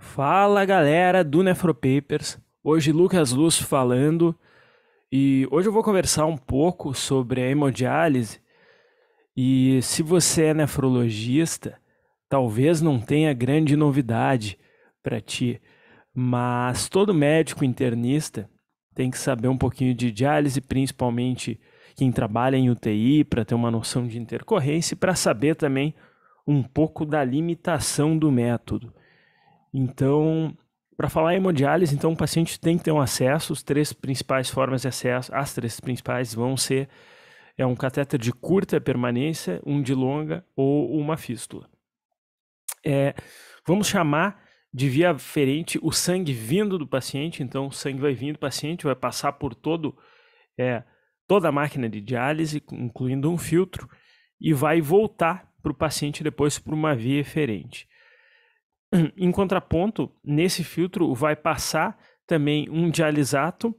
Fala galera do Nefropapers, hoje Lucas Luz falando e hoje eu vou conversar um pouco sobre a hemodiálise e se você é nefrologista, talvez não tenha grande novidade para ti, mas todo médico internista tem que saber um pouquinho de diálise, principalmente quem trabalha em UTI, para ter uma noção de intercorrência e para saber também um pouco da limitação do método. Então, para falar em hemodiálise, então o paciente tem que ter um acesso, as três principais formas de acesso, as três principais vão ser é um catéter de curta permanência, um de longa ou uma fístula. É, vamos chamar de via aferente o sangue vindo do paciente, então o sangue vai vir do paciente, vai passar por todo é, toda a máquina de diálise, incluindo um filtro, e vai voltar para o paciente depois por uma via eferente. Em contraponto, nesse filtro vai passar também um dialisato,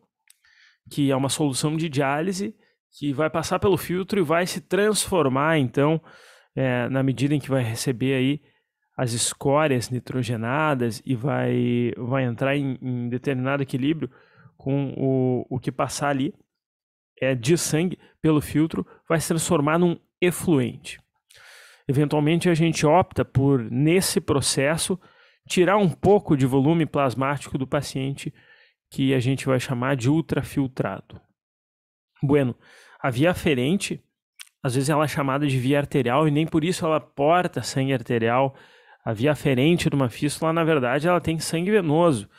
que é uma solução de diálise, que vai passar pelo filtro e vai se transformar, então, é, na medida em que vai receber aí as escórias nitrogenadas e vai, vai entrar em, em determinado equilíbrio com o, o que passar ali é, de sangue pelo filtro, vai se transformar num efluente. Eventualmente a gente opta por, nesse processo, tirar um pouco de volume plasmático do paciente, que a gente vai chamar de ultrafiltrado. Bueno, a via aferente, às vezes ela é chamada de via arterial e nem por isso ela porta sangue arterial. A via aferente de uma fístula, na verdade, ela tem sangue venoso.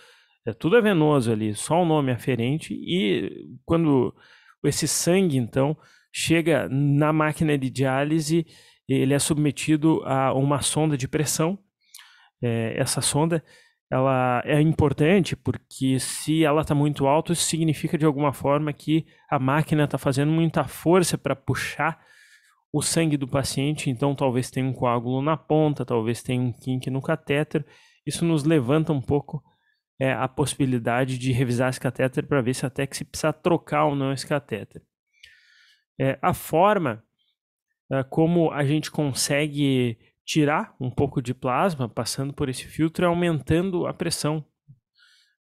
É tudo é venoso ali, só o nome aferente. É e quando esse sangue, então, chega na máquina de diálise, ele é submetido a uma sonda de pressão. É, essa sonda ela é importante porque se ela está muito alta, isso significa de alguma forma que a máquina está fazendo muita força para puxar o sangue do paciente, então talvez tenha um coágulo na ponta, talvez tenha um kink no catéter. Isso nos levanta um pouco é, a possibilidade de revisar esse catéter para ver se até que se precisa trocar ou não esse catéter. É, a forma ah, como a gente consegue tirar um pouco de plasma passando por esse filtro é aumentando a pressão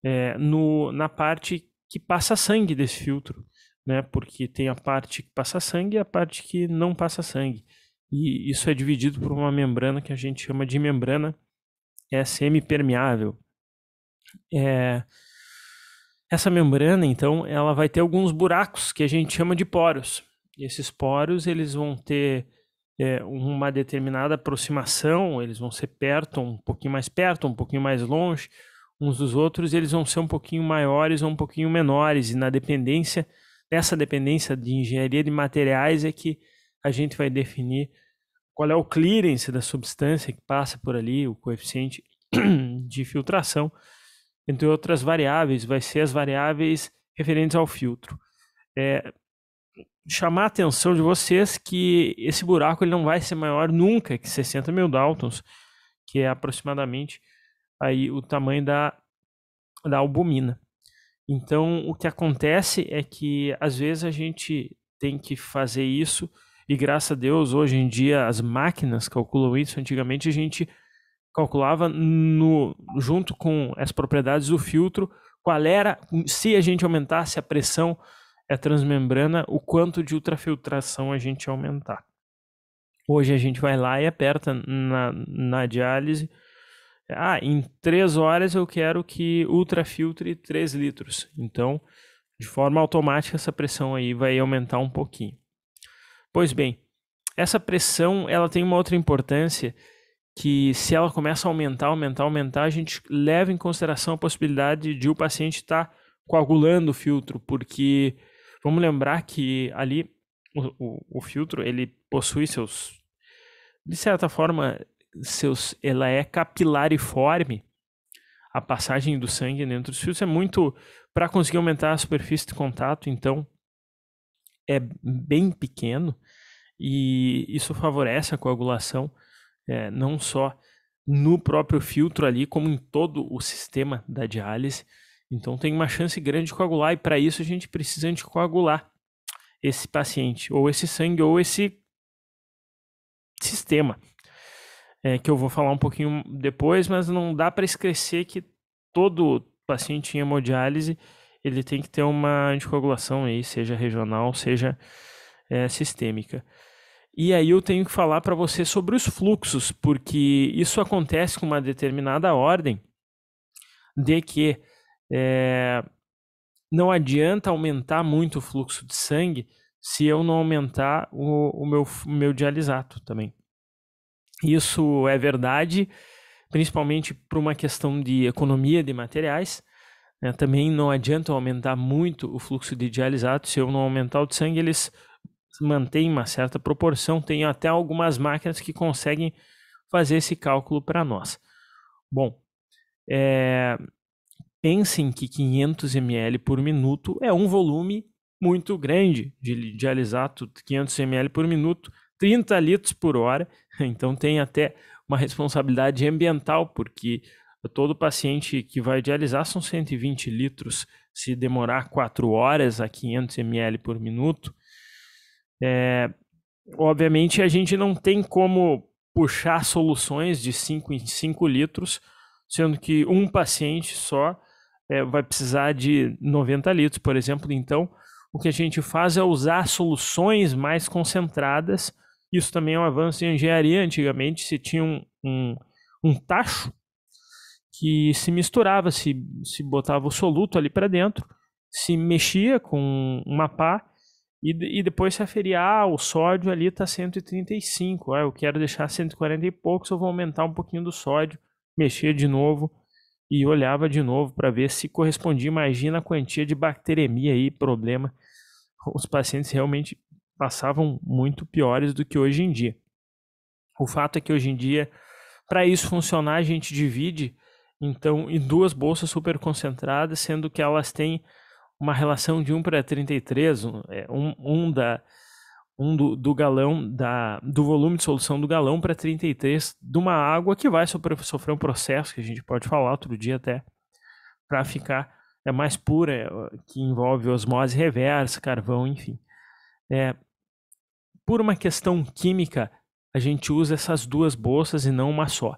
é, no, na parte que passa sangue desse filtro, né? Porque tem a parte que passa sangue e a parte que não passa sangue. E isso é dividido por uma membrana que a gente chama de membrana é semipermeável. É, essa membrana, então, ela vai ter alguns buracos que a gente chama de poros. Esses poros eles vão ter é, uma determinada aproximação, eles vão ser perto, um pouquinho mais perto, um pouquinho mais longe uns dos outros, eles vão ser um pouquinho maiores ou um pouquinho menores, e na dependência, nessa dependência de engenharia de materiais é que a gente vai definir qual é o clearance da substância que passa por ali, o coeficiente de filtração, entre outras variáveis, vai ser as variáveis referentes ao filtro. É, chamar a atenção de vocês que esse buraco ele não vai ser maior nunca que 60 mil Daltons, que é aproximadamente aí o tamanho da, da albumina. Então, o que acontece é que às vezes a gente tem que fazer isso, e graças a Deus, hoje em dia as máquinas calculam isso. Antigamente a gente calculava no, junto com as propriedades do filtro qual era, se a gente aumentasse a pressão a é transmembrana, o quanto de ultrafiltração a gente aumentar. Hoje a gente vai lá e aperta na, na diálise. Ah, em 3 horas eu quero que ultrafiltre 3 litros. Então, de forma automática, essa pressão aí vai aumentar um pouquinho. Pois bem, essa pressão ela tem uma outra importância que se ela começa a aumentar, aumentar, aumentar, a gente leva em consideração a possibilidade de o paciente estar tá coagulando o filtro, porque Vamos lembrar que ali o, o, o filtro ele possui seus, de certa forma, seus, ela é capilariforme. A passagem do sangue dentro dos filtros é muito para conseguir aumentar a superfície de contato, então é bem pequeno e isso favorece a coagulação é, não só no próprio filtro ali, como em todo o sistema da diálise. Então tem uma chance grande de coagular e para isso a gente precisa anticoagular esse paciente, ou esse sangue, ou esse sistema. É, que eu vou falar um pouquinho depois, mas não dá para esquecer que todo paciente em hemodiálise ele tem que ter uma anticoagulação aí, seja regional, seja é, sistêmica. E aí eu tenho que falar para você sobre os fluxos, porque isso acontece com uma determinada ordem de que é, não adianta aumentar muito o fluxo de sangue se eu não aumentar o, o meu, o meu dialisato também. Isso é verdade, principalmente para uma questão de economia de materiais. Né? Também não adianta aumentar muito o fluxo de dialisato se eu não aumentar o de sangue, eles mantêm uma certa proporção. Tem até algumas máquinas que conseguem fazer esse cálculo para nós. Bom, é, Pensem que 500 ml por minuto é um volume muito grande de dialisato, 500 ml por minuto, 30 litros por hora. Então tem até uma responsabilidade ambiental, porque todo paciente que vai dialisar são 120 litros. Se demorar 4 horas a 500 ml por minuto, é, obviamente a gente não tem como puxar soluções de 5 em 5 litros, sendo que um paciente só é, vai precisar de 90 litros, por exemplo. Então, o que a gente faz é usar soluções mais concentradas. Isso também é um avanço em engenharia. Antigamente se tinha um, um, um tacho que se misturava, se, se botava o soluto ali para dentro, se mexia com uma pá e, e depois se aferia, ah, o sódio ali está 135, ah, eu quero deixar 140 e poucos, eu vou aumentar um pouquinho do sódio, mexer de novo e olhava de novo para ver se correspondia. Imagina a quantia de bacteremia e problema. Os pacientes realmente passavam muito piores do que hoje em dia. O fato é que hoje em dia, para isso funcionar, a gente divide então em duas bolsas super concentradas, sendo que elas têm uma relação de 1 para 33, um, um da um do, do galão, da, do volume de solução do galão para 33 de uma água que vai sofrer, um processo que a gente pode falar outro dia até, para ficar é, mais pura, é, que envolve osmose reversa, carvão, enfim. É, por uma questão química, a gente usa essas duas bolsas e não uma só,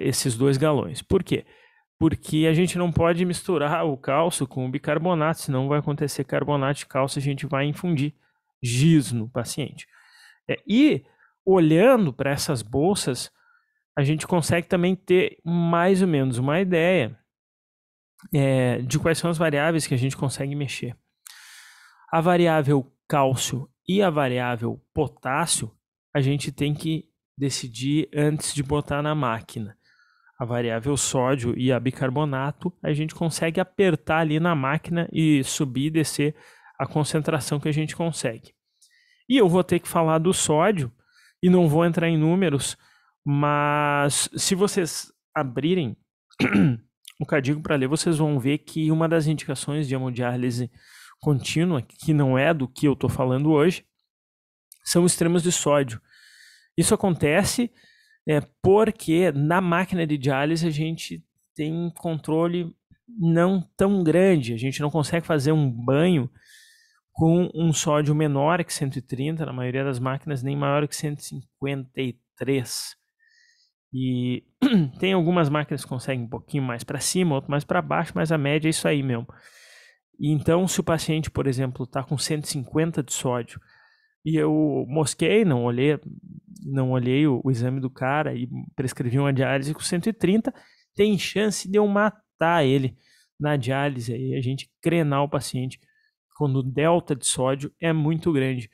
esses dois galões. Por quê? Porque a gente não pode misturar o cálcio com o bicarbonato, senão vai acontecer carbonato de cálcio, a gente vai infundir giz no paciente. É, e olhando para essas bolsas, a gente consegue também ter mais ou menos uma ideia é, de quais são as variáveis que a gente consegue mexer. A variável cálcio e a variável potássio, a gente tem que decidir antes de botar na máquina. A variável sódio e a bicarbonato, a gente consegue apertar ali na máquina e subir e descer a concentração que a gente consegue. E eu vou ter que falar do sódio e não vou entrar em números, mas se vocês abrirem o cadigo para ler, vocês vão ver que uma das indicações de hemodiálise contínua, que não é do que eu estou falando hoje, são extremos de sódio. Isso acontece é, porque na máquina de diálise a gente tem controle não tão grande, a gente não consegue fazer um banho com um sódio menor que 130, na maioria das máquinas, nem maior que 153. E tem algumas máquinas que conseguem um pouquinho mais para cima, outro mais para baixo, mas a média é isso aí mesmo. E então, se o paciente, por exemplo, está com 150 de sódio e eu mosquei, não olhei, não olhei o, o exame do cara e prescrevi uma diálise com 130, tem chance de eu matar ele na diálise aí, a gente crenar o paciente quando o delta de sódio é muito grande.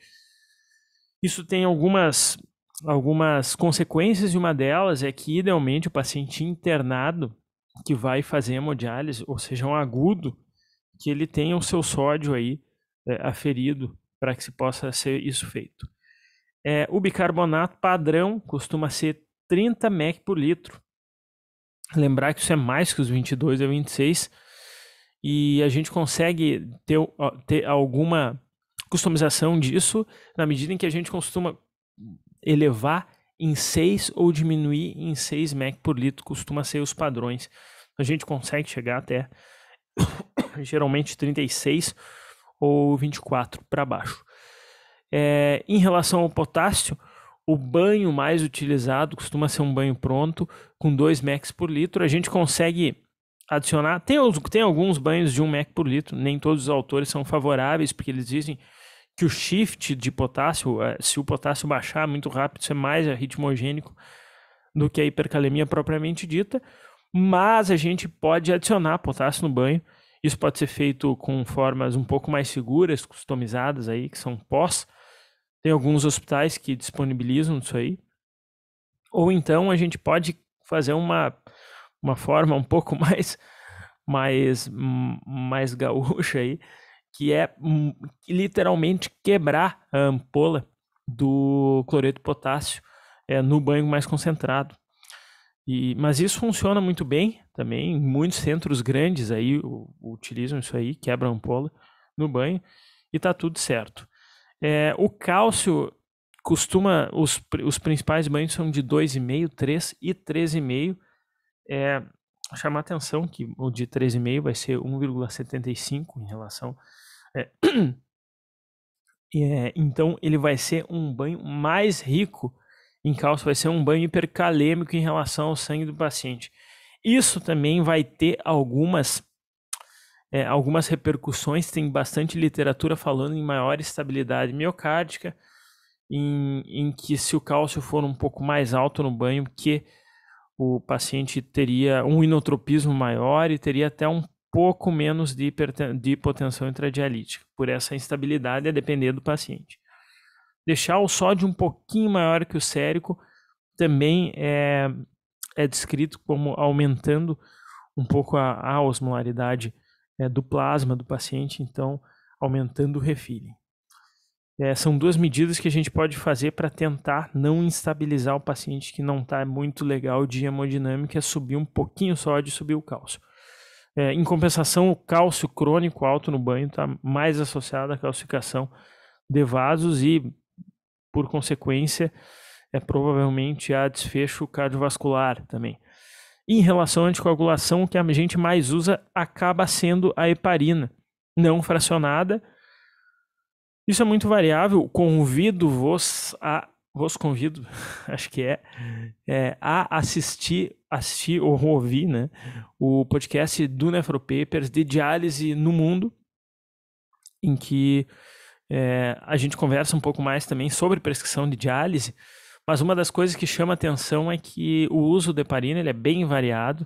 Isso tem algumas, algumas consequências e uma delas é que, idealmente, o paciente internado que vai fazer hemodiálise, ou seja, um agudo, que ele tenha o seu sódio aí é, aferido para que se possa ser isso feito. É, o bicarbonato padrão costuma ser 30 mEq por litro. Lembrar que isso é mais que os 22 a 26 e a gente consegue ter, ter alguma customização disso na medida em que a gente costuma elevar em 6 ou diminuir em 6 Mac por litro, costuma ser os padrões. A gente consegue chegar até geralmente 36 ou 24 para baixo. É, em relação ao potássio, o banho mais utilizado costuma ser um banho pronto com 2 max por litro. A gente consegue adicionar. Tem, tem alguns banhos de 1 mEq por litro, nem todos os autores são favoráveis, porque eles dizem que o shift de potássio, é, se o potássio baixar muito rápido, isso é mais ritmogênico do que a hipercalemia propriamente dita, mas a gente pode adicionar potássio no banho. Isso pode ser feito com formas um pouco mais seguras, customizadas aí, que são pós. Tem alguns hospitais que disponibilizam isso aí. Ou então a gente pode fazer uma uma forma um pouco mais mais mais gaúcha aí, que é hum, literalmente quebrar a ampola do cloreto de potássio é, no banho mais concentrado. E, mas isso funciona muito bem também. Muitos centros grandes aí utilizam isso aí, quebra a ampola no banho e tá tudo certo. É, o cálcio costuma, os, os principais banhos são de 2,5, 3 e 3,5 é chamar atenção que o de 13,5 vai ser 1,75 em relação. É, é, então ele vai ser um banho mais rico em cálcio, vai ser um banho hipercalêmico em relação ao sangue do paciente. Isso também vai ter algumas é, algumas repercussões, tem bastante literatura falando em maior estabilidade miocárdica, em, em que se o cálcio for um pouco mais alto no banho, que o paciente teria um inotropismo maior e teria até um pouco menos de, de hipotensão intradialítica, por essa instabilidade a depender do paciente. Deixar o sódio um pouquinho maior que o sérico também é, é descrito como aumentando um pouco a, a osmolaridade é, do plasma do paciente, então aumentando o refilling. É, são duas medidas que a gente pode fazer para tentar não instabilizar o paciente que não está muito legal de hemodinâmica, é subir um pouquinho só de subir o cálcio. É, em compensação, o cálcio crônico alto no banho está mais associado à calcificação de vasos e, por consequência, é provavelmente a desfecho cardiovascular também. Em relação à anticoagulação, o que a gente mais usa acaba sendo a heparina, não fracionada, isso é muito variável. Convido-vos a. Vos convido, acho que é, é, a assistir, assistir ou ouvir né, o podcast do Nefropapers de diálise no mundo, em que é, a gente conversa um pouco mais também sobre prescrição de diálise, mas uma das coisas que chama atenção é que o uso de heparina ele é bem variado.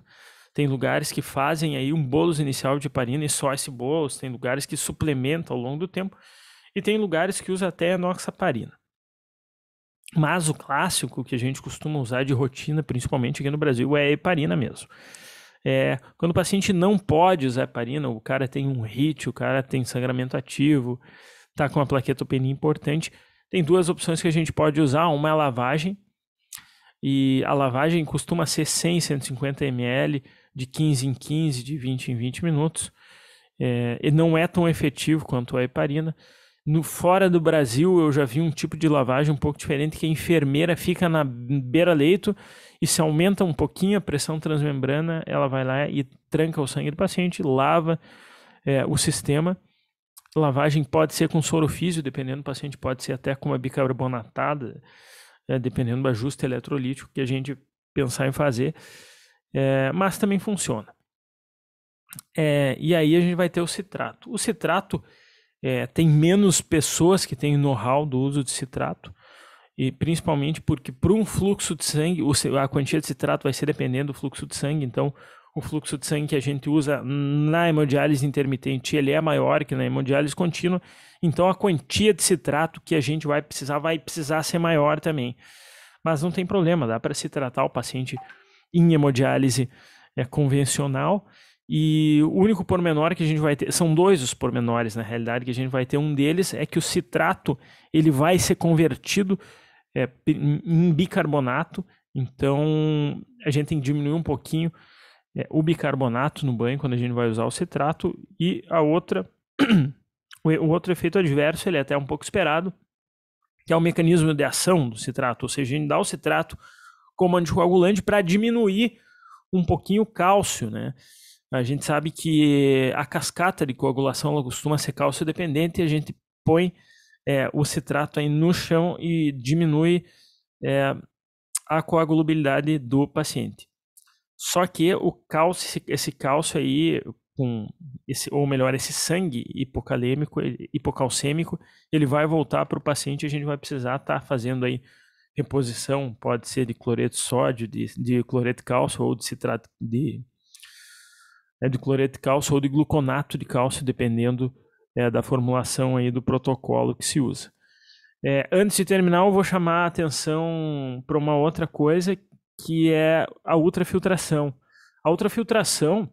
Tem lugares que fazem aí um bolos inicial de heparina e só esse bolos, tem lugares que suplementam ao longo do tempo e tem lugares que usa até enoxaparina. Mas o clássico que a gente costuma usar de rotina, principalmente aqui no Brasil, é a heparina mesmo. É, quando o paciente não pode usar heparina, o cara tem um HIT, o cara tem sangramento ativo, está com uma plaquetopenia importante, tem duas opções que a gente pode usar. Uma é a lavagem, e a lavagem costuma ser 100, 150 ml, de 15 em 15, de 20 em 20 minutos. É, e não é tão efetivo quanto a heparina, no fora do Brasil, eu já vi um tipo de lavagem um pouco diferente, que a enfermeira fica na beira-leito e se aumenta um pouquinho a pressão transmembrana, ela vai lá e tranca o sangue do paciente, lava é, o sistema. Lavagem pode ser com soro físio, dependendo do paciente, pode ser até com uma bicarbonatada, é, dependendo do ajuste eletrolítico que a gente pensar em fazer, é, mas também funciona. É, e aí a gente vai ter o citrato. O citrato é, tem menos pessoas que têm know-how do uso de citrato, e principalmente porque para um fluxo de sangue, a quantia de citrato vai ser dependendo do fluxo de sangue, então o fluxo de sangue que a gente usa na hemodiálise intermitente, ele é maior que na hemodiálise contínua, então a quantia de citrato que a gente vai precisar vai precisar ser maior também. Mas não tem problema, dá para se tratar o paciente em hemodiálise é, convencional e o único pormenor que a gente vai ter, são dois os pormenores na realidade que a gente vai ter. Um deles é que o citrato ele vai ser convertido é, em bicarbonato, então a gente tem que diminuir um pouquinho é, o bicarbonato no banho quando a gente vai usar o citrato. E a outra, o outro efeito adverso, ele é até um pouco esperado, que é o mecanismo de ação do citrato, ou seja, a gente dá o citrato como anticoagulante para diminuir um pouquinho o cálcio, né? A gente sabe que a cascata de coagulação ela costuma ser cálcio dependente e a gente põe é, o citrato aí no chão e diminui é, a coagulabilidade do paciente. Só que o cálcio, esse cálcio aí, com esse, ou melhor, esse sangue hipocalêmico, hipocalcêmico, ele vai voltar para o paciente e a gente vai precisar estar tá fazendo aí reposição, pode ser de cloreto de sódio, de, de cloreto de cálcio ou de citrato de né, de cloreto de cálcio ou de gluconato de cálcio, dependendo é, da formulação aí do protocolo que se usa. É, antes de terminar, eu vou chamar a atenção para uma outra coisa que é a ultrafiltração. A ultrafiltração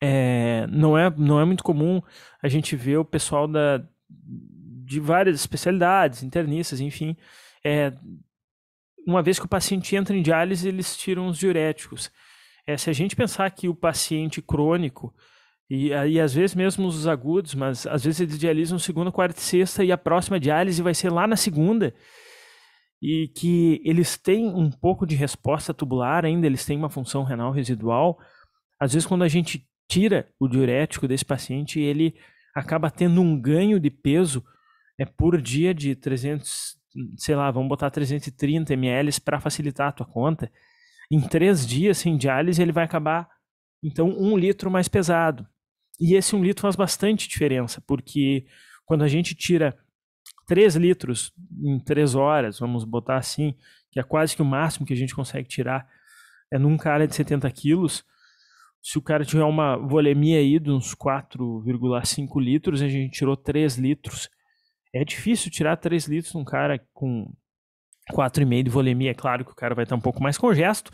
é, não, é, não é muito comum a gente ver o pessoal da, de várias especialidades, internistas, enfim. É, uma vez que o paciente entra em diálise, eles tiram os diuréticos. É, se a gente pensar que o paciente crônico, e, e às vezes mesmo os agudos, mas às vezes eles dialisam segunda, quarta e sexta, e a próxima diálise vai ser lá na segunda, e que eles têm um pouco de resposta tubular ainda, eles têm uma função renal residual. Às vezes, quando a gente tira o diurético desse paciente, ele acaba tendo um ganho de peso é, por dia de 300, sei lá, vamos botar 330 ml para facilitar a tua conta em três dias sem diálise, ele vai acabar, então, um litro mais pesado. E esse um litro faz bastante diferença, porque quando a gente tira 3 litros em três horas, vamos botar assim, que é quase que o máximo que a gente consegue tirar, é num cara de 70 quilos. Se o cara tiver uma volemia aí de uns 4,5 litros, a gente tirou 3 litros. É difícil tirar 3 litros num cara com 4,5 de volemia, é claro que o cara vai estar um pouco mais congesto,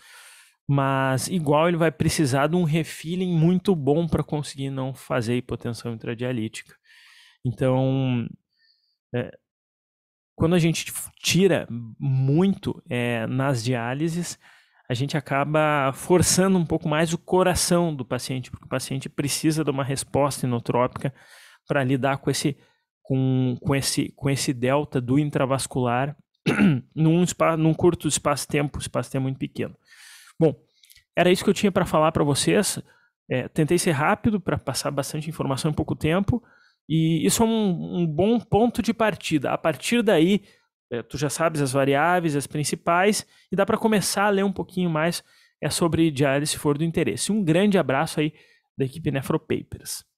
mas igual ele vai precisar de um refilling muito bom para conseguir não fazer hipotensão intradialítica. Então, é, quando a gente tira muito é, nas diálises, a gente acaba forçando um pouco mais o coração do paciente, porque o paciente precisa de uma resposta inotrópica para lidar com esse, com, com, esse, com esse delta do intravascular num, num curto espaço-tempo, de espaço-tempo muito pequeno. Bom, era isso que eu tinha para falar para vocês. É, tentei ser rápido para passar bastante informação em pouco tempo. E isso é um, um bom ponto de partida. A partir daí, é, tu já sabes as variáveis, as principais, e dá para começar a ler um pouquinho mais é sobre diário se for do interesse. Um grande abraço aí da equipe Nefropapers.